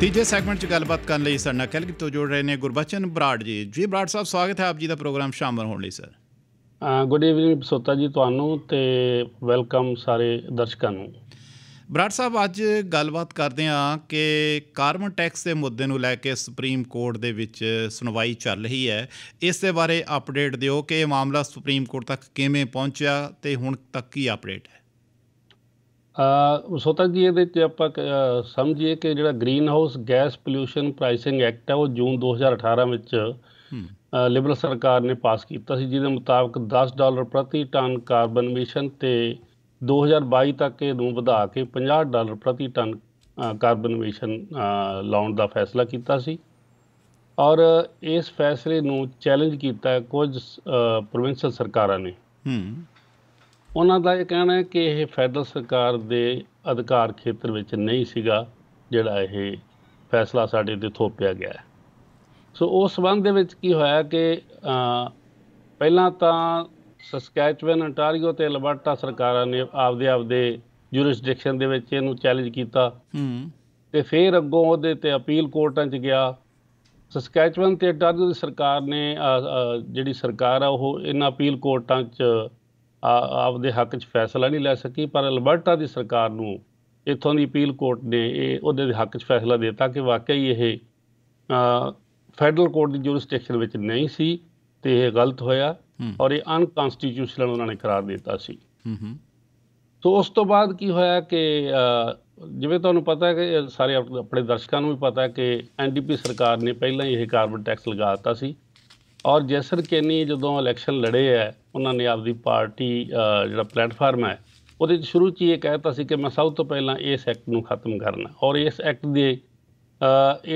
ਤੀਜੇ ਸੈਗਮੈਂਟ 'ਚ ਗੱਲਬਾਤ ਕਰਨ ਲਈ ਸਾਡੇ ਨਾਲ ਕੈਲਗਿਟ ਤੋਂ ਜੁੜ ਰਹੇ ਨੇ ਗੁਰਬਚਨ ਬਰਾੜ ਜੀ ਜੀ ਬਰਾੜ ਸਾਹਿਬ ਸਵਾਗਤ ਹੈ ਆਪ ਜੀ ਦਾ ਪ੍ਰੋਗਰਾਮ ਸ਼ਾਮਲ ਹੋਣ ਲਈ ਸਰ ਗੁੱਡ ਈਵਨਿੰਗ ਸੋਤਾ ਜੀ ਤੁਹਾਨੂੰ ਤੇ ਵੈਲਕਮ ਸਾਰੇ ਦਰਸ਼ਕਾਂ ਨੂੰ ਬਰਾੜ ਸਾਹਿਬ ਅੱਜ ਗੱਲਬਾਤ ਕਰਦੇ ਆ ਕਿ ਕਾਰਬਨ ਟੈਕਸ ਦੇ ਮੁੱਦੇ ਨੂੰ ਲੈ ਕੇ ਸੁਪਰੀਮ ਕੋਰਟ ਦੇ ਵਿੱਚ ਸੁਣਵਾਈ ਚੱਲ ਰਹੀ ਹੈ ਇਸ ਦੇ ਬਾਰੇ ਅਪਡੇਟ ਦਿਓ ਕਿ ਇਹ ਮਾਮਲਾ ਸੁਪਰੀਮ ਕੋਰਟ ਤੱਕ ਕਿਵੇਂ ਪਹੁੰਚਿਆ ਤੇ ਹੁਣ ਤੱਕ ਕੀ ਅਪਡੇਟ ਹੈ ਸੋ ਤਾਂ ਜੀ ਇਹਦੇ ਤੇ ਆਪਾਂ ਸਮਝੀਏ ਕਿ ਜਿਹੜਾ green house gas pollution pricing act ਹੈ ਉਹ ਜੂਨ 2018 ਵਿੱਚ ਲਿਬਰਲ ਸਰਕਾਰ ਨੇ ਪਾਸ ਕੀਤਾ ਸੀ ਜਿਹਦੇ ਮੁਤਾਬਕ 10 ਡਾਲਰ ਪ੍ਰਤੀ ਟਨ ਕਾਰਬਨ ਮਿਸ਼ਨ ਤੇ 2022 ਤੱਕ ਇਹ ਨੂੰ ਵਧਾ ਕੇ 50 ਡਾਲਰ ਪ੍ਰਤੀ ਟਨ ਕਾਰਬਨ ਮਿਸ਼ਨ ਲਾਉਣ ਦਾ ਫੈਸਲਾ ਕੀਤਾ ਸੀ ਔਰ ਇਸ ਫੈਸਲੇ ਨੂੰ ਚੈਲੰਜ ਕੀਤਾ ਕੁਝ ਪ੍ਰੋਵਿੰਸ਼ਲ ਸਰਕਾਰਾਂ ਨੇ ਹੂੰ ਉਹਨਾਂ ਦਾ ਇਹ ਕਹਿਣਾ ਹੈ ਕਿ ਇਹ ਫੈਡਰਲ ਸਰਕਾਰ ਦੇ ਅਧਿਕਾਰ ਖੇਤਰ ਵਿੱਚ ਨਹੀਂ ਸੀਗਾ ਜਿਹੜਾ ਇਹ ਫੈਸਲਾ ਸਾਡੇ ਤੇ ਥੋਪਿਆ ਗਿਆ ਹੈ ਸੋ ਉਸ ਸੰਬੰਧ ਦੇ ਵਿੱਚ ਕੀ ਹੋਇਆ ਕਿ ਪਹਿਲਾਂ ਤਾਂ ਸਸਕੈਚਵਨ ਅੰਟਾਰੀਓ ਤੇ ਅਲਬਰਟਾ ਸਰਕਾਰਾਂ ਨੇ ਆਪਦੇ ਆਪਦੇ ਜੁਰਿਸਡਿਕਸ਼ਨ ਦੇ ਵਿੱਚ ਇਹਨੂੰ ਚੈਲੰਜ ਕੀਤਾ ਹੂੰ ਤੇ ਫਿਰ ਅੱਗੋਂ ਉਹਦੇ ਤੇ ਅਪੀਲ ਕੋਰਟਾਂ 'ਚ ਗਿਆ ਸਸਕੈਚਵਨ ਤੇ ਅੰਟਾਰੀਓ ਦੀ ਸਰਕਾਰ ਨੇ ਜਿਹੜੀ ਸਰਕਾਰ ਆ ਉਹ ਇਹਨਾਂ ਅਪੀਲ ਕੋਰਟਾਂ 'ਚ ਆਪਦੇ ਹੱਕ 'ਚ ਫੈਸਲਾ ਨਹੀਂ ਲੈ ਸਕੀ ਪਰ ਅਲਬਰਟਾ ਦੀ ਸਰਕਾਰ ਨੂੰ ਇਥੋਂ ਦੀ ਅਪੀਲ ਕੋਰਟ ਨੇ ਇਹ ਉਹਦੇ ਹੱਕ 'ਚ ਫੈਸਲਾ ਦਿੱਤਾ ਕਿ ਵਾਕਈ ਇਹ ਫੈਡਰਲ ਕੋਰਟ ਦੀ ਜੁਰਿਸਡਿਕਸ਼ਨ ਵਿੱਚ ਨਹੀਂ ਸੀ ਤੇ ਇਹ ਗਲਤ ਹੋਇਆ ਔਰ ਇਹ ਅਨਕਨਸਟੀਟਿਊਸ਼ਨਲ ਉਹਨਾਂ ਨੇ ਕਰਾਰ ਦਿੱਤਾ ਸੀ ਹੂੰ ਤੋਂ ਉਸ ਤੋਂ ਬਾਅਦ ਕੀ ਹੋਇਆ ਕਿ ਜਿਵੇਂ ਤੁਹਾਨੂੰ ਪਤਾ ਹੈ ਕਿ ਸਾਰੇ ਆਪਣੇ ਦਰਸ਼ਕਾਂ ਨੂੰ ਵੀ ਪਤਾ ਹੈ ਕਿ ਐਨਡੀਪੀ ਸਰਕਾਰ ਨੇ ਪਹਿਲਾਂ ਹੀ ਇਹ ਕਾਰਬਨ ਟੈਕਸ ਲਗਾ ਦਿੱਤਾ ਸੀ ਔਰ ਜੈਸਰ ਕੈਨੀ ਜਦੋਂ ਇਲੈਕਸ਼ਨ ਲੜੇ ਐ ਉਹਨਾਂ ਨੇ ਆਪਦੀ ਪਾਰਟੀ ਜਿਹੜਾ ਪਲੇਟਫਾਰਮ ਹੈ ਉਹਦੇ ਵਿੱਚ ਸ਼ੁਰੂ 'ਚ ਇਹ ਕਹਿਤਾ ਸੀ ਕਿ ਮੈਂ ਸਭ ਤੋਂ ਪਹਿਲਾਂ ਇਸ ਐਕਟ ਨੂੰ ਖਤਮ ਕਰਨਾ ਔਰ ਇਸ ਐਕਟ ਦੇ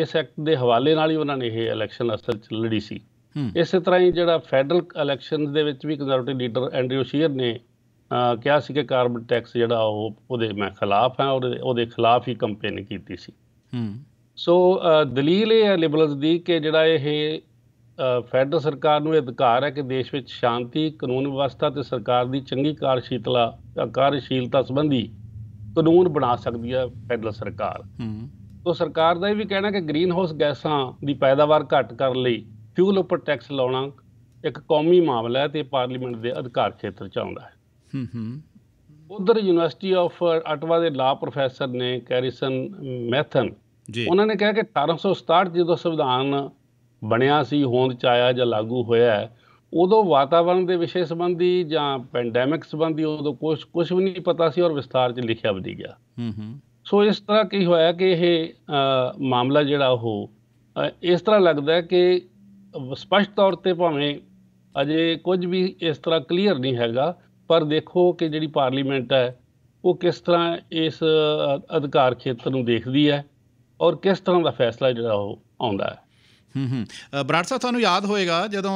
ਇਸ ਐਕਟ ਦੇ ਹਵਾਲੇ ਨਾਲ ਹੀ ਉਹਨਾਂ ਨੇ ਇਹ ਇਲੈਕਸ਼ਨ ਅਸਲ 'ਚ ਲੜੀ ਸੀ ਇਸੇ ਤਰ੍ਹਾਂ ਹੀ ਜਿਹੜਾ ਫੈਡਰਲ ਇਲੈਕਸ਼ਨਸ ਦੇ ਵਿੱਚ ਵੀ ਕੰਜ਼ਰਵੇਟਿਵ ਲੀਡਰ ਐਂਡਰਿਊ ਸ਼ੀਅਰ ਨੇ ਕਿਹਾ ਸੀ ਕਿ ਕਾਰਬਨ ਟੈਕਸ ਜਿਹੜਾ ਉਹ ਉਹਦੇ ਮੈਂ ਖਿਲਾਫ ਹਾਂ ਔਰ ਉਹਦੇ ਖਿਲਾਫ ਹੀ ਕੰਪੇਨ ਕੀਤੀ ਸੀ ਹੂੰ ਸੋ ਦਲੀਲ ਇਹ ਹੈ ਲਿਬਰਲਸ ਦੀ ਕਿ ਜਿਹੜਾ ਇਹ ਫੈਡਰਲ ਸਰਕਾਰ ਨੂੰ ਇਹ ਅਧਿਕਾਰ ਹੈ ਕਿ ਦੇਸ਼ ਵਿੱਚ ਸ਼ਾਂਤੀ ਕਾਨੂੰਨ ਵਿਵਸਥਾ ਤੇ ਸਰਕਾਰ ਦੀ ਚੰਗੀ ਕਾਰਜਸ਼ੀਲਤਾ ਕਾਰਜਸ਼ੀਲਤਾ ਸੰਬੰਧੀ ਕਾਨੂੰਨ ਬਣਾ ਸਕਦੀ ਹੈ ਫੈਡਰਲ ਸਰਕਾਰ ਹੂੰ ਤੋਂ ਸਰਕਾਰ ਦਾ ਇਹ ਵੀ ਕਹਿਣਾ ਕਿ ਗ੍ਰੀਨ ਹਾਊਸ ਗੈਸਾਂ ਦੀ ਪੈਦਾਵਾਰ ਘੱਟ ਕਰਨ ਲਈ ਫਿਊਲ ਉੱਪਰ ਟੈਕਸ ਲਾਉਣਾ ਇੱਕ ਕੌਮੀ ਮਾਮਲਾ ਹੈ ਤੇ ਪਾਰਲੀਮੈਂਟ ਦੇ ਅਧਿਕਾਰ ਖੇਤਰ ਚ ਆਉਂਦਾ ਹੈ ਹੂੰ ਹੂੰ ਉਧਰ ਯੂਨੀਵਰਸਿਟੀ ਆਫ ਅਟਵਾ ਦੇ ਲਾ ਪ੍ਰੋਫੈਸਰ ਨੇ ਕੈਰੀਸਨ ਮੈਥਨ ਜੀ ਉਹਨਾਂ ਨੇ ਕਿਹਾ ਕਿ 1867 ਜਦੋਂ ਸੰਵਿਧਾਨ ਬਣਿਆ ਸੀ ਹੋਂਦ ਚ ਆਇਆ ਜਾਂ ਲਾਗੂ ਹੋਇਆ ਉਦੋਂ ਵਾਤਾਵਰਣ ਦੇ ਵਿਸ਼ੇ ਸੰਬੰਧੀ ਜਾਂ ਪੈਂਡੈਮਿਕ ਸੰਬੰਧੀ ਉਦੋਂ ਕੁਝ ਕੁਝ ਵੀ ਨਹੀਂ ਪਤਾ ਸੀ ਔਰ ਵਿਸਤਾਰ ਚ ਲਿਖਿਆ ਵੀ ਗਿਆ ਹੂੰ ਹੂੰ ਸੋ ਇਸ ਤਰ੍ਹਾਂ ਕੀ ਹੋਇਆ ਕਿ ਇਹ ਮਾਮਲਾ ਜਿਹੜਾ ਉਹ ਇਸ ਤਰ੍ਹਾਂ ਲੱਗਦਾ ਹੈ ਕਿ ਸਪਸ਼ਟ ਤੌਰ ਤੇ ਭਾਵੇਂ ਅਜੇ ਕੁਝ ਵੀ ਇਸ ਤਰ੍ਹਾਂ ਕਲੀਅਰ ਨਹੀਂ ਹੈਗਾ ਪਰ ਦੇਖੋ ਕਿ ਜਿਹੜੀ ਪਾਰਲੀਮੈਂਟ ਹੈ ਉਹ ਕਿਸ ਤਰ੍ਹਾਂ ਇਸ ਅਧਿਕਾਰ ਖੇਤਰ ਨੂੰ ਦੇਖਦੀ ਹੈ ਔਰ ਕਿਸ ਤਰ੍ਹਾਂ ਦਾ ਫੈਸਲਾ ਜਿਹੜਾ ਉਹ ਆਉਂਦਾ ਹੈ ਹੂੰ ਹੂੰ ਬਰਾੜ ਸਾਹਿਬ ਤੁਹਾਨੂੰ ਯਾਦ ਹੋਏਗਾ ਜਦੋਂ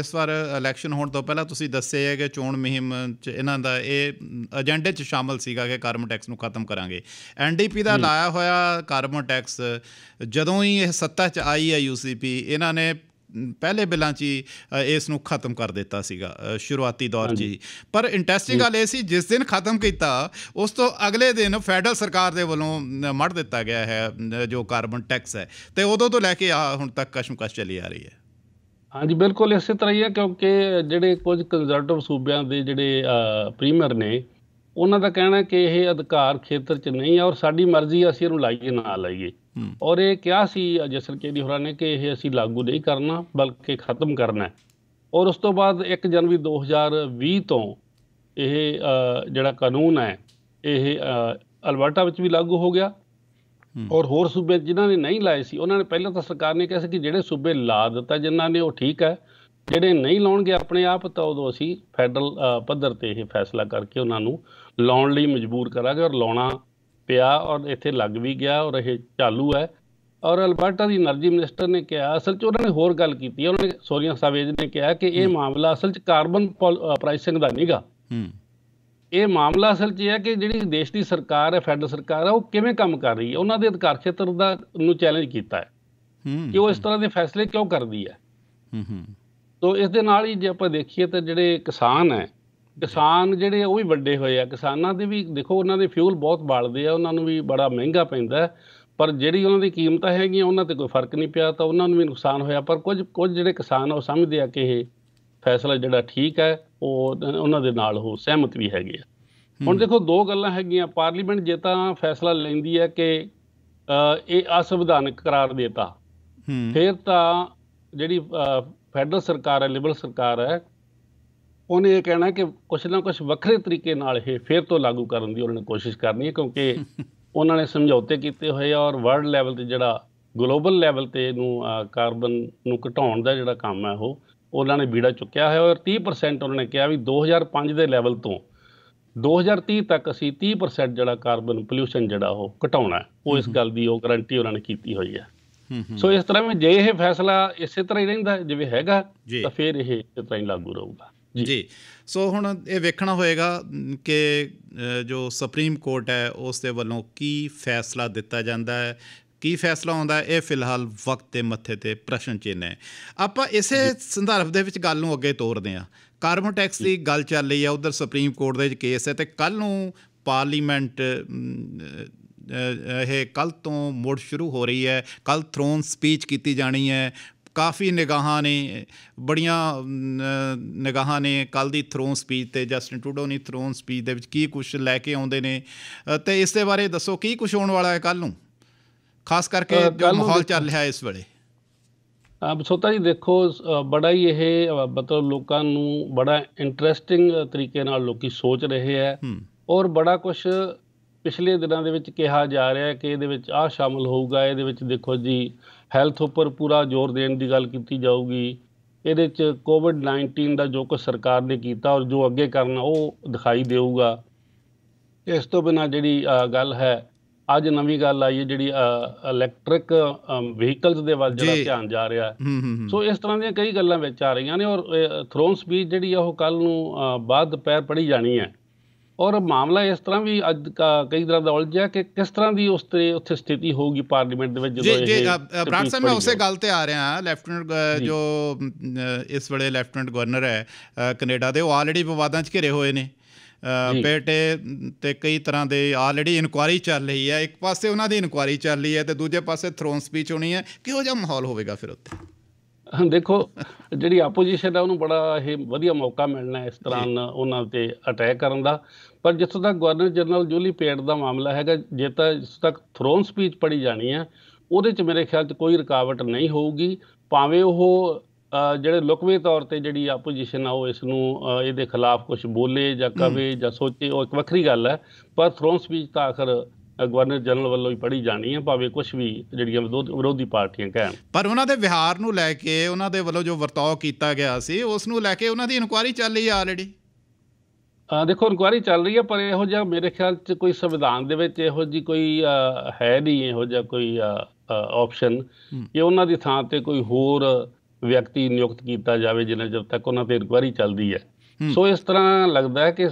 ਇਸ ਵਾਰ ਇਲੈਕਸ਼ਨ ਹੋਣ ਤੋਂ ਪਹਿਲਾਂ ਤੁਸੀਂ ਦੱਸਿਆ ਹੈ ਕਿ ਚੋਣ ਮੁਹਿੰਮ ਚ ਇਹਨਾਂ ਦਾ ਇਹ ਏਜੰਡੇ ਚ ਸ਼ਾਮਲ ਸੀਗਾ ਕਿ ਕਾਰਬਨ ਟੈਕਸ ਨੂੰ ਖਤਮ ਕਰਾਂਗੇ ਐਨਡੀਪੀ ਦਾ ਲਾਇਆ ਹੋਇਆ ਕਾਰਬਨ ਟੈਕਸ ਜਦੋਂ ਹੀ ਇਹ ਸੱਤਾ ਚ ਆਈ ਹੈ ਯੂਸੀਪੀ ਇਹਨਾਂ ਨੇ ਪਹਿਲੇ ਬਿੱਲਾਂ 'ਚ ਇਸ ਨੂੰ ਖਤਮ ਕਰ ਦਿੱਤਾ ਸੀਗਾ ਸ਼ੁਰੂਆਤੀ ਦੌਰ 'ਚ ਪਰ ਇੰਟਰਸਟਿੰਗ ਗੱਲ ਇਹ ਸੀ ਜਿਸ ਦਿਨ ਖਤਮ ਕੀਤਾ ਉਸ ਤੋਂ ਅਗਲੇ ਦਿਨ ਫੈਡਰਲ ਸਰਕਾਰ ਦੇ ਵੱਲੋਂ ਮੜ ਦਿੱਤਾ ਗਿਆ ਹੈ ਜੋ ਕਾਰਬਨ ਟੈਕਸ ਹੈ ਤੇ ਉਦੋਂ ਤੋਂ ਲੈ ਕੇ ਆ ਹੁਣ ਤੱਕ ਕਸ਼ਮਕਸ਼ ਚੱਲੀ ਆ ਰਹੀ ਹੈ ਹਾਂਜੀ ਬਿਲਕੁਲ ਇਸੇ ਤਰ੍ਹਾਂ ਹੀ ਹੈ ਕਿਉਂਕਿ ਜਿਹੜੇ ਕੁਝ ਕੰਜ਼ਰਵੇਟਿਵ ਸੂਬਿਆਂ ਦੇ ਜਿਹੜੇ ਪ੍ਰੀਮੀਅਰ ਨੇ ਉਹਨਾਂ ਦਾ ਕਹਿਣਾ ਕਿ ਇਹ ਅਧਿਕਾਰ ਖੇਤਰ 'ਚ ਨਹੀਂ ਆ ਔਰ ਸਾਡੀ ਮਰਜ਼ੀ ਅਸੀਂ ਇਹਨੂੰ ਲਾਈਏ ਨਾ ਲਾਈਏ ਔਰ ਇਹ ਕਿਹਾ ਸੀ ਜਸਰ ਦੀ ਹੋਰਾਂ ਨੇ ਕਿ ਇਹ ਅਸੀਂ ਲਾਗੂ ਨਹੀਂ ਕਰਨਾ ਬਲਕਿ ਖਤਮ ਕਰਨਾ ਔਰ ਉਸ ਤੋਂ ਬਾਅਦ 1 ਜਨਵਰੀ 2020 ਤੋਂ ਇਹ ਜਿਹੜਾ ਕਾਨੂੰਨ ਹੈ ਇਹ ਅਲਬਰਟਾ ਵਿੱਚ ਵੀ ਲਾਗੂ ਹੋ ਗਿਆ ਔਰ ਹੋਰ ਸੂਬੇ ਜਿਨ੍ਹਾਂ ਨੇ ਨਹੀਂ ਲਾਏ ਸੀ ਉਹਨਾਂ ਨੇ ਪਹਿਲਾਂ ਤਾਂ ਸਰਕਾਰ ਨੇ ਕਿਹਾ ਸੀ ਕਿ ਜਿਹੜੇ ਸੂਬੇ ਲਾ ਦਿੱਤਾ ਜਿਨ੍ਹਾਂ ਨੇ ਉਹ ਠੀਕ ਹੈ ਜਿਹੜੇ ਨਹੀਂ ਲਾਉਣਗੇ ਆਪਣੇ ਆਪ ਤਾਂ ਉਦੋਂ ਅਸੀਂ ਫੈਡਰਲ ਪੱਧਰ ਤੇ ਇਹ ਫੈਸਲਾ ਕਰਕੇ ਉਹਨਾਂ ਨੂੰ ਲਾਉਣ ਲਈ ਮਜਬੂਰ ਕਰਾਂਗੇ ਔਰ ਲਾਉਣਾ ਪਿਆ ਔਰ ਇੱਥੇ ਲੱਗ ਵੀ ਗਿਆ ਔਰ ਇਹ ਚਾਲੂ ਹੈ ਔਰ ਅਲਬਰਟਾ ਦੀ એનર્ਜੀ ਮਿਨਿਸਟਰ ਨੇ ਕਿਹਾ ਅਸਲ 'ਚ ਉਹਨਾਂ ਨੇ ਹੋਰ ਗੱਲ ਕੀਤੀ ਉਹਨਾਂ ਨੇ ਸੋਰੀਆ ਸਾਵੇਜ ਨੇ ਕਿਹਾ ਕਿ ਇਹ ਮਾਮਲਾ ਅਸਲ 'ਚ ਕਾਰਬਨ ਪ੍ਰਾਈਸਿੰਗ ਦਾ ਨਹੀਂਗਾ ਇਹ ਮਾਮਲਾ ਅਸਲ 'ਚ ਇਹ ਹੈ ਕਿ ਜਿਹੜੀ ਦੇਸ਼ ਦੀ ਸਰਕਾਰ ਹੈ ਫੈਡਰਲ ਸਰਕਾਰ ਹੈ ਉਹ ਕਿਵੇਂ ਕੰਮ ਕਰ ਰਹੀ ਹੈ ਉਹਨਾਂ ਦੇ ਅਧਿਕਾਰ ਖੇਤਰ ਦਾ ਨੂੰ ਚੈਲੰਜ ਕੀਤਾ ਹੈ ਕਿ ਉਹ ਇਸ ਤਰ੍ਹਾਂ ਦੇ ਫੈਸਲੇ ਕਿਉਂ ਕਰਦੀ ਹੈ ਹੂੰ ਹੂੰ ਤੋਂ ਇਸ ਦੇ ਨਾਲ ਹੀ ਜੇ ਆਪਾਂ ਦੇਖੀਏ ਤਾਂ ਜਿਹੜੇ ਕਿਸਾਨ ਹੈ ਕਿਸਾਨ ਜਿਹੜੇ ਉਹ ਵੀ ਵੱਡੇ ਹੋਏ ਆ ਕਿਸਾਨਾਂ ਦੇ ਵੀ ਦੇਖੋ ਉਹਨਾਂ ਦੇ ਫਿਊਲ ਬਹੁਤ ਬਾਲਦੇ ਆ ਉਹਨਾਂ ਨੂੰ ਵੀ ਬੜਾ ਮਹਿੰਗਾ ਪੈਂਦਾ ਪਰ ਜਿਹੜੀ ਉਹਨਾਂ ਦੀ ਕੀਮਤਾਂ ਹੈਗੀਆਂ ਉਹਨਾਂ ਤੇ ਕੋਈ ਫਰਕ ਨਹੀਂ ਪਿਆ ਤਾਂ ਉਹਨਾਂ ਨੂੰ ਵੀ ਨੁਕਸਾਨ ਹੋਇਆ ਪਰ ਕੁਝ ਕੁਝ ਜਿਹੜੇ ਕਿਸਾਨ ਉਹ ਸਮਝਦੇ ਆ ਕਿ ਇਹ ਫੈਸਲਾ ਜਿਹੜਾ ਠੀਕ ਹੈ ਉਹ ਉਹਨਾਂ ਦੇ ਨਾਲ ਉਹ ਸਹਿਮਤ ਵੀ ਹੈਗੇ ਆ ਹੁਣ ਦੇਖੋ ਦੋ ਗੱਲਾਂ ਹੈਗੀਆਂ ਪਾਰਲੀਮੈਂਟ ਜੇ ਤਾਂ ਫੈਸਲਾ ਲੈਂਦੀ ਹੈ ਕਿ ਇਹ ਅਸੰਵਿਧਾਨਕ ਕਰਾਰ ਦੇਤਾ ਫਿਰ ਤਾਂ ਜਿਹੜੀ ਫੈਡਰਲ ਸਰਕਾਰ ਹੈ ਲਿਬਰਲ ਸਰਕਾਰ ਹੈ ਉਹਨੇ ਇਹ ਕਹਿਣਾ ਕਿ ਕੁਛ ਨਾ ਕੁਛ ਵੱਖਰੇ ਤਰੀਕੇ ਨਾਲ ਇਹ ਫੇਰ ਤੋਂ ਲਾਗੂ ਕਰਨ ਦੀ ਉਹਨਾਂ ਨੇ ਕੋਸ਼ਿਸ਼ ਕਰਨੀ ਹੈ ਕਿਉਂਕਿ ਉਹਨਾਂ ਨੇ ਸਮਝੌਤੇ ਕੀਤੇ ਹੋਏ ਆ ਔਰ ਵਰਲਡ ਲੈਵਲ ਤੇ ਜਿਹੜਾ ਗਲੋਬਲ ਲੈਵਲ ਤੇ ਨੂੰ ਕਾਰਬਨ ਨੂੰ ਘਟਾਉਣ ਦਾ ਜਿਹੜਾ ਕੰਮ ਹੈ ਉਹ ਉਹਨਾਂ ਨੇ ਬੀੜਾ ਚੁੱਕਿਆ ਹੈ ਔਰ 30% ਉਹਨਾਂ ਨੇ ਕਿਹਾ ਵੀ 2005 ਦੇ ਲੈਵਲ ਤੋਂ 2030 ਤੱਕ ਅਸੀਂ 30% ਜਿਹੜਾ ਕਾਰਬਨ ਪੋਲੂਸ਼ਨ ਜਿਹੜਾ ਉਹ ਘਟਾਉਣਾ ਉਹ ਇਸ ਗੱਲ ਦੀ ਉਹ ਗਾਰੰਟੀ ਉਹਨਾਂ ਨੇ ਕੀਤੀ ਹੋਈ ਹੈ ਸੋ ਇਸ ਤਰ੍ਹਾਂ ਜੇ ਇਹ ਫੈਸਲਾ ਇਸੇ ਤਰ੍ਹਾਂ ਹੀ ਰਹਿੰਦਾ ਜਿਵੇਂ ਹੈਗਾ ਤਾਂ ਫਿਰ ਇਹ ਇਸੇ ਤਰ੍ਹਾਂ ਹੀ ਲਾਗੂ ਰਹੂਗਾ ਜੀ ਸੋ ਹੁਣ ਇਹ ਵੇਖਣਾ ਹੋਏਗਾ ਕਿ ਜੋ ਸੁਪਰੀਮ ਕੋਰਟ ਹੈ ਉਸ ਦੇ ਵੱਲੋਂ ਕੀ ਫੈਸਲਾ ਦਿੱਤਾ ਜਾਂਦਾ ਹੈ ਕੀ ਫੈਸਲਾ ਆਉਂਦਾ ਇਹ ਫਿਲਹਾਲ ਵਕਤ ਦੇ ਮੱਥੇ ਤੇ ਪ੍ਰਸ਼ਨ ਚਿੰਨ ਹੈ ਆਪਾਂ ਇਸੇ ਸੰਦਰਭ ਦੇ ਵਿੱਚ ਗੱਲ ਨੂੰ ਅੱਗੇ ਤੋਰਦੇ ਹਾਂ ਕਾਰਬਨ ਟੈਕਸ ਦੀ ਗੱਲ ਚੱਲ ਰਹੀ ਹੈ ਉਧਰ ਸੁਪਰੀਮ ਕੋਰਟ ਦੇ ਵਿੱਚ ਕੇਸ ਹੈ ਤੇ ਕੱਲ ਨੂੰ ਪਾਰਲੀਮੈਂਟ ਇਹ ਕੱਲ ਤੋਂ ਮੋੜ ਸ਼ੁਰੂ ਹੋ ਰਹੀ ਹੈ ਕੱਲ ਥਰੋਨ ਸਪੀਚ ਕੀਤੀ ਜਾਣੀ ਹੈ ਕਾਫੀ ਨਿਗਾਹਾਂ ਨੇ ਬੜੀਆਂ ਨਿਗਾਹਾਂ ਨੇ ਕੱਲ ਦੀ ਥਰੋਨ ਸਪੀਚ ਤੇ ਜਸਟਿਨ ਟੂਡੋ ਨੇ ਥਰੋਨ ਸਪੀਚ ਦੇ ਵਿੱਚ ਕੀ ਕੁਝ ਲੈ ਕੇ ਆਉਂਦੇ ਨੇ ਤੇ ਇਸ ਦੇ ਬਾਰੇ ਦੱਸੋ ਕੀ ਕੁਝ ਹੋਣ ਵਾਲਾ ਹੈ ਕੱਲ ਨੂੰ ਖਾਸ ਕਰਕੇ ਜੋ ਮਾਹੌਲ ਚੱਲ ਰਿਹਾ ਇਸ ਵੇਲੇ ਆ ਬਸੋਤਾ ਜੀ ਦੇਖੋ ਬੜਾ ਹੀ ਇਹ ਮਤਲਬ ਲੋਕਾਂ ਨੂੰ ਬੜਾ ਇੰਟਰਸਟਿੰਗ ਤਰੀਕੇ ਨਾਲ ਲੋਕੀ ਸੋਚ ਰਹੇ ਹੈ ਔਰ ਬੜਾ ਕੁਝ ਪਿਛਲੇ ਦਿਨਾਂ ਦੇ ਵਿੱਚ ਕਿਹਾ ਜਾ ਰਿਹਾ ਕਿ ਇਹਦੇ ਵਿੱਚ ਆਹ ਸ਼ਾਮਲ ਹੋਊਗਾ ਇਹਦੇ ਵਿੱਚ ਦੇਖੋ ਜੀ ਹੈਲਥ ਉੱਪਰ ਪੂਰਾ ਜ਼ੋਰ ਦੇਣ ਦੀ ਗੱਲ ਕੀਤੀ ਜਾਊਗੀ ਇਹਦੇ ਵਿੱਚ ਕੋਵਿਡ-19 ਦਾ ਜੋ ਕੁਝ ਸਰਕਾਰ ਨੇ ਕੀਤਾ ਔਰ ਜੋ ਅੱਗੇ ਕਰਨਾ ਉਹ ਦਿਖਾਈ ਦੇਊਗਾ ਇਸ ਤੋਂ ਬਿਨਾ ਜਿਹੜੀ ਗੱਲ ਹੈ ਅੱਜ ਨਵੀਂ ਗੱਲ ਆਈ ਹੈ ਜਿਹੜੀ ਇਲੈਕਟ੍ਰਿਕ ਵਹੀਕਲਸ ਦੇ ਵੱਲ ਜਿਹੜਾ ਧਿਆਨ ਜਾ ਰਿਹਾ ਹੈ ਸੋ ਇਸ ਤਰ੍ਹਾਂ ਦੀਆਂ ਕਈ ਗੱਲਾਂ ਵਿੱਚ ਆ ਰਹੀਆਂ ਨੇ ਔਰ ਥਰੋਨ ਸਪੀਚ ਜਿਹੜੀ ਆ ਉਹ ਕੱਲ ਨੂੰ ਬਾਅਦ ਪੈਰ ਪੜੀ ਜਾਣੀ ਹੈ ਔਰ ਮਾਮਲਾ ਇਸ ਤਰ੍ਹਾਂ ਵੀ ਅੱਜ ਕਈ ਤਰ੍ਹਾਂ ਦਾ ਉਲਝਿਆ ਕਿ ਕਿਸ ਤਰ੍ਹਾਂ ਦੀ ਉਸ ਤੇ ਉੱਥੇ ਸਥਿਤੀ ਹੋਊਗੀ ਪਾਰਲੀਮੈਂਟ ਦੇ ਵਿੱਚ ਜਦੋਂ ਇਹ ਜੀ ਬਰਾੜ ਸਾਹਿਬ ਮੈਂ ਉਸੇ ਗੱਲ ਤੇ ਆ ਰਿਹਾ ਲੈਫਟਨੈਂਟ ਜੋ ਇਸ ਵੇਲੇ ਲੈਫਟਨੈਂਟ ਗਵਰਨਰ ਹੈ ਕੈਨੇਡਾ ਦੇ ਉਹ ਆਲਰੇਡੀ ਵਿਵਾਦਾਂ 'ਚ ਘਿਰੇ ਹੋਏ ਨੇ ਬੇਟੇ ਤੇ ਕਈ ਤਰ੍ਹਾਂ ਦੇ ਆਲਰੇਡੀ ਇਨਕੁਆਰੀ ਚੱਲ ਰਹੀ ਹੈ ਇੱਕ ਪਾਸੇ ਉਹਨਾਂ ਦੀ ਇਨਕੁਆਰੀ ਚੱਲ ਰਹੀ ਹੈ ਤੇ ਦੂਜੇ ਪਾਸੇ ਥਰੋਨ ਸਪੀਚ ਹੋਣੀ ਹੈ ਕਿਹੋ ਜਿਹਾ ਮਾਹੌਲ ਹੋਵੇਗਾ ਫਿਰ ਉੱਥੇ ਦੇਖੋ ਜਿਹੜੀ ਆਪੋਜੀਸ਼ਨ ਹੈ ਉਹਨੂੰ ਬੜਾ ਇਹ ਵਧੀਆ ਮੌਕਾ ਮਿਲਣਾ ਇਸ ਤਰ੍ਹਾਂ ਉਹਨਾਂ ਤੇ ਅਟੈਕ ਕਰਨ ਦਾ ਪਰ ਜਿੱਥੋਂ ਤੱਕ ਗਵਰਨਰ ਜਨਰਲ ਜੂਲੀ ਪੇਟ ਦਾ ਮਾਮਲਾ ਹੈਗਾ ਜੇ ਤਾਂ ਇਸ ਤੱਕ ਥਰੋਨ ਸਪੀਚ ਪੜੀ ਜਾਣੀ ਹੈ ਉਹਦੇ 'ਚ ਮੇਰੇ ਖਿਆਲ 'ਚ ਕੋਈ ਰੁਕਾਵਟ ਨਹੀਂ ਹੋਊਗੀ ਭਾਵੇਂ ਉਹ ਜਿਹੜੇ ਲੁਕਵੇਂ ਤੌਰ ਤੇ ਜਿਹੜੀ ਆਪੋਜੀਸ਼ਨ ਆ ਉਹ ਇਸ ਨੂੰ ਇਹਦੇ ਖਿਲਾਫ ਕੁਝ ਬੋਲੇ ਜਾਂ ਕਵੇ ਜਾਂ ਸੋਚੇ ਉਹ ਇੱਕ ਵੱਖਰੀ ਗੱਲ ਹੈ ਪਰ ਥਰੋਨ ਸਪੀਚ ਤਾਂ ਆਖਰ ਗਵਰਨਰ ਜਨਰਲ ਵੱਲੋਂ ਹੀ ਪੜੀ ਜਾਣੀ ਹੈ ਭਾਵੇਂ ਕੁਝ ਵੀ ਜਿਹੜੀਆਂ ਵਿਰੋਧੀ ਪਾਰਟੀਆਂ ਕਹਿਣ ਪਰ ਉਹਨਾਂ ਦੇ ਵਿਹਾਰ ਨੂੰ ਲੈ ਕੇ ਉਹਨਾਂ ਦੇ ਵੱਲੋਂ ਜੋ ਵਰਤਾਓ ਕੀਤਾ ਗਿਆ ਸੀ ਉਸ ਨੂੰ ਲੈ ਕੇ ਉਹਨਾਂ ਦੀ ਇਨਕੁਆਇਰੀ ਚੱਲ ਰਹੀ ਹੈ ਆਲਰੇਡੀ ਆ ਦੇਖੋ ਇਨਕੁਆਇਰੀ ਚੱਲ ਰਹੀ ਹੈ ਪਰ ਇਹੋ ਜਿਹਾ ਮੇਰੇ ਖਿਆਲ 'ਚ ਕੋਈ ਸੰਵਿਧਾਨ ਦੇ ਵਿੱਚ ਇਹੋ ਜੀ ਕੋਈ ਹੈ ਨਹੀਂ ਇਹੋ ਜਿਹਾ ਕੋਈ ਆਪਸ਼ਨ ਕਿ ਉਹਨਾਂ ਦੀ ਥਾਂ ਤੇ ਕੋਈ ਹੋਰ ਵਿਅਕਤੀ ਨਿਯੁਕਤ ਕੀਤਾ ਜਾਵੇ ਜਿੰਨਾ ਜਦ ਤੱਕ ਉਹਨਾਂ ਤੇ ਇਨਕੁਆਇਰੀ ਚੱਲਦੀ ਹੈ ਸੋ ਇਸ ਤਰ੍ਹਾਂ ਲੱਗਦਾ ਹੈ ਕਿ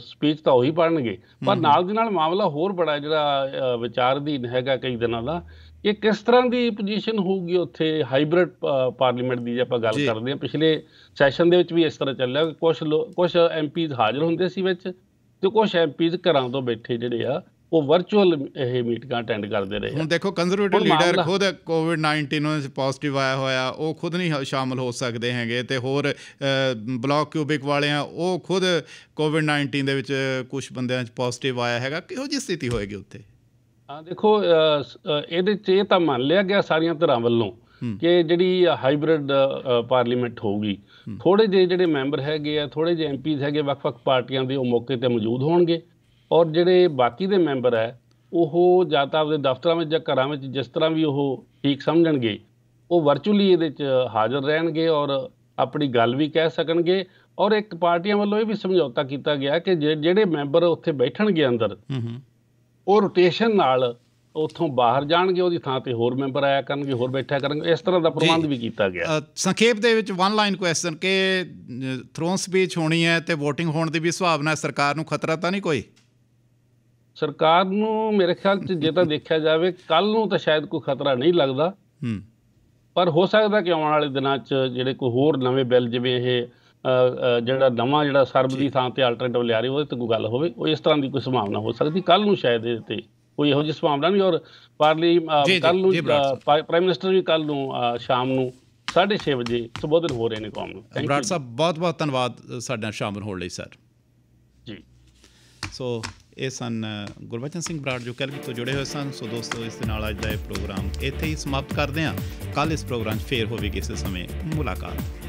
ਸਪੀਚ ਤਾਂ ਉਹੀ ਪੜਨਗੇ ਪਰ ਨਾਲ ਦੇ ਨਾਲ ਮਾਮਲਾ ਹੋਰ ਬੜਾ ਜਿਹੜਾ ਵਿਚਾਰਧੀਨ ਹੈਗਾ ਕਈ ਦਿਨਾਂ ਦਾ ਇਹ ਕਿਸ ਤਰ੍ਹਾਂ ਦੀ ਪੋਜੀਸ਼ਨ ਹੋਊਗੀ ਉੱਥੇ ਹਾਈਬ੍ਰਿਡ ਪਾਰਲੀਮੈਂਟ ਦੀ ਜੇ ਆਪਾਂ ਗੱਲ ਕਰਦੇ ਹਾਂ ਪਿਛਲੇ ਸੈਸ਼ਨ ਦੇ ਵਿੱਚ ਵੀ ਇਸ ਤਰ੍ਹਾਂ ਚੱਲਿਆ ਕਿ ਕੁਝ ਕੁਝ ਐਮਪੀਜ਼ ਹਾਜ਼ਰ ਹੁੰਦੇ ਸੀ ਵਿੱਚ ਤੇ ਕੁਝ ਐਮਪੀਜ਼ ਘਰਾਂ ਤੋਂ ਬੈਠੇ ਜਿਹੜੇ ਆ ਉਹ ਵਰਚੁਅਲ ਇਹ ਮੀਟਿੰਗਾਂ ਅਟੈਂਡ ਕਰਦੇ ਰਹੇ ਹੁਣ ਦੇਖੋ ਕੰਜ਼ਰਵੇਟਿਵ ਲੀਡਰ ਖੁਦ ਕੋਵਿਡ-19 ਨੂੰ ਪੋਜ਼ਿਟਿਵ ਆਇਆ ਹੋਇਆ ਉਹ ਖੁਦ ਨਹੀਂ ਸ਼ਾਮਲ ਹੋ ਸਕਦੇ ਹੈਗੇ ਤੇ ਹੋਰ ਬਲੌਕ ਕਿਊਬਿਕ ਵਾਲੇ ਆ ਉਹ ਖੁਦ ਕੋਵਿਡ-19 ਦੇ ਵਿੱਚ ਕੁਝ ਬੰਦਿਆਂ 'ਚ ਪੋਜ਼ਿਟਿਵ ਆਇਆ ਹੈਗਾ ਕਿਹੋ ਜੀ ਸਥਿਤੀ ਹੋਏਗੀ ਉੱਥੇ ਆ ਦੇਖੋ ਇਹਦੇ 'ਚ ਇਹ ਤਾਂ ਮੰਨ ਲਿਆ ਗਿਆ ਸਾਰੀਆਂ ਧਿਰਾਂ ਵੱਲੋਂ ਕਿ ਜਿਹੜੀ ਹਾਈਬ੍ਰਿਡ ਪਾਰਲੀਮੈਂਟ ਹੋਊਗੀ ਥੋੜੇ ਜਿਹੇ ਜਿਹੜੇ ਮੈਂਬਰ ਹੈਗੇ ਆ ਥੋੜੇ ਜਿਹੇ ਐਮਪੀਜ਼ ਹੈਗੇ ਵੱਖ-ਵੱਖ ਪਾਰਟੀਆਂ ਦੇ ਉਹ ਮੌਕੇ ਤੇ ਮੌਜੂਦ ਹੋਣਗੇ ਔਰ ਜਿਹੜੇ ਬਾਕੀ ਦੇ ਮੈਂਬਰ ਹੈ ਉਹ ਜਾਂ ਤਾਂ ਆਪਣੇ ਦਫ਼ਤਰਾਂ ਵਿੱਚ ਜਾਂ ਘਰਾਂ ਵਿੱਚ ਜਿਸ ਤਰ੍ਹਾਂ ਵੀ ਉਹ ਠੀਕ ਸਮਝਣਗੇ ਉਹ ਵਰਚੁਅਲੀ ਇਹਦੇ ਵਿੱਚ ਹਾਜ਼ਰ ਰਹਿਣਗੇ ਔਰ ਆਪਣੀ ਗੱਲ ਵੀ ਕਹਿ ਸਕਣਗੇ ਔਰ ਇੱਕ ਪਾਰਟੀਆਂ ਵੱਲੋਂ ਇਹ ਵੀ ਸਮਝੌਤਾ ਕੀਤਾ ਗਿਆ ਕਿ ਜਿਹੜੇ ਮੈਂਬਰ ਉੱਥੇ ਬੈਠਣਗੇ ਅੰਦਰ ਉਹ ਰੋਟੇਸ਼ਨ ਨਾਲ ਉਥੋਂ ਬਾਹਰ ਜਾਣਗੇ ਉਹਦੀ ਥਾਂ ਤੇ ਹੋਰ ਮੈਂਬਰ ਆਇਆ ਕਰਨਗੇ ਹੋਰ ਬੈਠਿਆ ਕਰਨਗੇ ਇਸ ਤਰ੍ਹਾਂ ਦਾ ਪ੍ਰਬੰਧ ਵੀ ਕੀਤਾ ਗਿਆ ਸੰਖੇਪ ਦੇ ਵਿੱਚ ਵਨ ਲਾਈਨ ਕੁਐਸਚਨ ਕਿ ਥਰੋਨ ਸਪੀਚ ਹੋਣੀ ਹੈ ਤੇ VOTING ਹੋਣ ਦੀ ਵੀ ਸੰਭਾਵਨਾ ਸਰਕਾਰ ਨੂੰ ਖਤਰਾ ਤਾਂ ਨਹੀਂ ਕੋਈ ਸਰਕਾਰ ਨੂੰ ਮੇਰੇ ਖਿਆਲ 'ਚ ਜੇ ਤਾਂ ਦੇਖਿਆ ਜਾਵੇ ਕੱਲ ਨੂੰ ਤਾਂ ਸ਼ਾਇਦ ਕੋਈ ਖਤਰਾ ਨਹੀਂ ਲੱਗਦਾ ਹੂੰ ਪਰ ਹੋ ਸਕਦਾ ਕਿ ਆਉਣ ਵਾਲੇ ਦਿਨਾਂ 'ਚ ਜਿਹੜੇ ਕੋਈ ਹੋਰ ਨਵੇਂ ਬਿੱਲ ਜਿਵੇਂ ਇਹ ਜਿਹੜਾ ਨਵਾਂ ਜਿਹੜਾ ਸਰਬ ਦੀ ਥਾਂ ਤੇ ਅਲਟਰਨੇਟਿਵ ਲਿਆ ਰਹੀ ਉਹਦੇ ਤੇ ਕੋਈ ਗੱਲ ਹੋਵੇ ਉਹ ਇਸ ਤਰ੍ਹਾਂ ਦੀ ਕੋਈ ਸੰਭਾਵਨਾ ਹੋ ਸਕਦੀ ਕੱਲ ਨੂੰ ਸ਼ਾਇਦ ਇਹ ਤੇ ਕੋਈ ਇਹੋ ਜਿਹੀ ਸੰਭਾਵਨਾ ਨਹੀਂ ਔਰ ਪਾਰਲੀ ਕੱਲ ਨੂੰ ਪ੍ਰਾਈਮ ਮਿਨਿਸਟਰ ਵੀ ਕੱਲ ਨੂੰ ਸ਼ਾਮ ਨੂੰ 6:30 ਵਜੇ ਸੰਬੋਧਨ ਹੋ ਰਹੇ ਨੇ ਕੌਮ ਨੂੰ ਇਮਰਾਨ ਸਾਹਿਬ ਬਹੁਤ ਬਹੁਤ ਧੰਨਵਾਦ ਸਾਡੇ ਨਾਲ ਸ਼ਾਮਲ ਹੋਣ ਲਈ ਸਰ ਜੀ ਸੋ ਇਹ ਸਨ ਗੁਰਬਚਨ ਸਿੰਘ ਬਰਾੜ ਜੋ ਕੈਲਗਰੀ ਤੋਂ ਜੁੜੇ ਹੋਏ ਸਨ ਸੋ ਦੋਸਤੋ ਇਸ ਦੇ ਨਾਲ ਅੱਜ ਦਾ ਇਹ ਪ੍ਰੋਗਰਾਮ ਇੱਥੇ ਹੀ ਸਮਾਪਤ ਕਰਦੇ ਹਾਂ ਕੱਲ ਇਸ ਪ੍ਰੋਗਰਾਮ 'ਚ ਫੇਰ ਹੋਵੇਗੀ ਇਸੇ ਸਮੇਂ ਮੁਲਾਕਾਤ